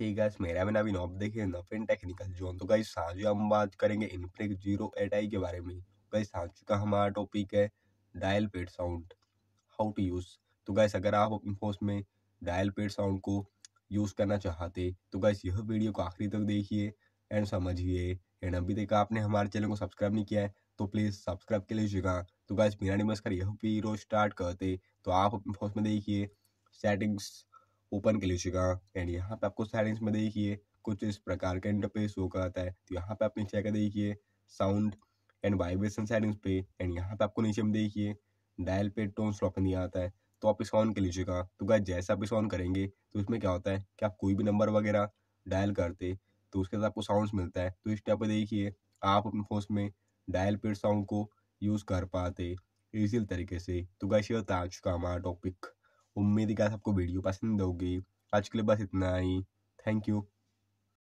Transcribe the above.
हे guys मेरा नफिन technical zone तो गाइस हम बात करेंगे इनप्रेक जीरो एट के बारे में गाइस का हमारा टॉपिक है dial pad sound how to use तो गाइस अगर आप अपने में डायल पेड साउंड को यूज़ करना चाहते तो गाइस यह वीडियो को आखिरी तक देखिए एंड समझिए एंड अभी तक आपने हमारे चैनल को सब्सक्राइब नहीं किया है तो प्लीज़ सब्सक्राइब कर लीजिएगा तो गाइस बिना निमस्कार यह वीडियो स्टार्ट करते तो आप अपने फोन में देखिए सेटिंग्स ओपन कर लीजिएगा एंड यहाँ पे आपको सेटिंग्स में देखिए कुछ इस प्रकार का इंटरफेस हो कराता है तो यहाँ पे आप नीचे आकर देखिए साउंड एंड वाइब्रेशन सेटिंग्स पे एंड यहाँ पे आपको नीचे में देखिए डायल पे टोन स्लॉक नहीं आता है तो आप इसे ऑन कर लीजिएगा तो गाय जैसे आप इसे ऑन करेंगे तो इसमें क्या होता है कि आप कोई भी नंबर वगैरह डायल करते तो उसके साथ आपको साउंड मिलता है तो इस टाइप पर देखिए आप अपने फोन में डायल पेड साउंड को यूज़ कर पाते इजी तरीके से तो गाइस ये था आज का हमारा टॉपिक उम्मीद है कि सबको वीडियो पसंद होगी आज के लिए बस इतना ही थैंक यू